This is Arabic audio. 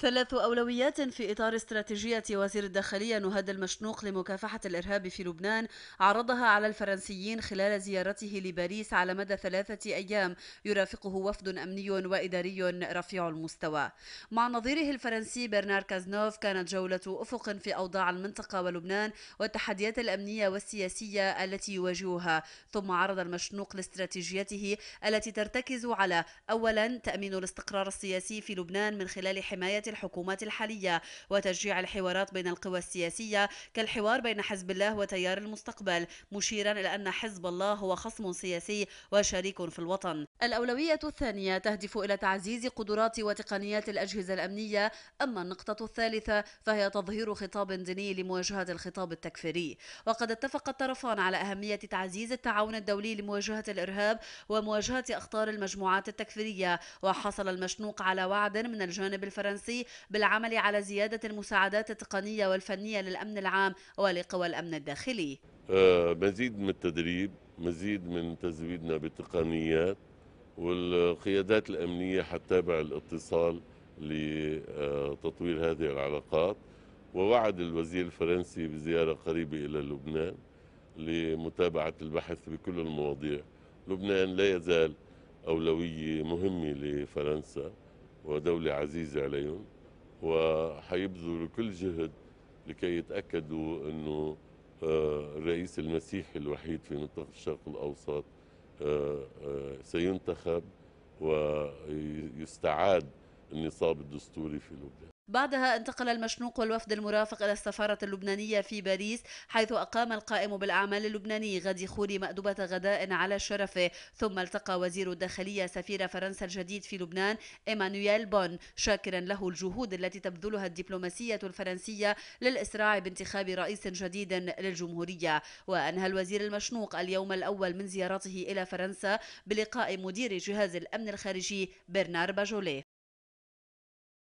ثلاث أولويات في إطار استراتيجية وزير الداخلية نهاد المشنوق لمكافحة الإرهاب في لبنان عرضها على الفرنسيين خلال زيارته لباريس على مدى ثلاثة أيام يرافقه وفد أمني وإداري رفيع المستوى مع نظيره الفرنسي برنار كازنوف كانت جولة أفق في أوضاع المنطقة ولبنان والتحديات الأمنية والسياسية التي يواجهها ثم عرض المشنوق لاستراتيجيته التي ترتكز على أولا تأمين الاستقرار السياسي في لبنان من خلال حماية الحكومات الحالية وتشجيع الحوارات بين القوى السياسية كالحوار بين حزب الله وتيار المستقبل مشيرا إلى أن حزب الله هو خصم سياسي وشريك في الوطن الأولوية الثانية تهدف إلى تعزيز قدرات وتقنيات الأجهزة الأمنية أما النقطة الثالثة فهي تظهير خطاب ديني لمواجهة الخطاب التكفيري وقد اتفق الطرفان على أهمية تعزيز التعاون الدولي لمواجهة الإرهاب ومواجهة أخطار المجموعات التكفيرية وحصل المشنوق على وعد من الجانب الفرنسي المصري بالعمل على زيادة المساعدات التقنية والفنية للأمن العام ولقوى الأمن الداخلي آه، مزيد من التدريب مزيد من تزويدنا بالتقنيات والقيادات الأمنية حتتابع الاتصال لتطوير هذه العلاقات ووعد الوزير الفرنسي بزيارة قريبة إلى لبنان لمتابعة البحث بكل المواضيع لبنان لا يزال أولوية مهمة لفرنسا ودولة عزيزة عليهم وحيبذلوا كل جهد لكي يتأكدوا أنه آه، الرئيس المسيحي الوحيد في منطقة الشرق الأوسط آه، آه، سينتخب ويستعاد النصاب الدستوري في لبنان بعدها انتقل المشنوق والوفد المرافق إلى السفارة اللبنانية في باريس حيث أقام القائم بالأعمال اللبناني غادي خوري مأدبة غداء على شرفه ثم التقى وزير الداخلية سفير فرنسا الجديد في لبنان إيمانويل بون شاكرا له الجهود التي تبذلها الدبلوماسية الفرنسية للإسراع بانتخاب رئيس جديد للجمهورية وأنهى الوزير المشنوق اليوم الأول من زيارته إلى فرنسا بلقاء مدير جهاز الأمن الخارجي برنار باجولي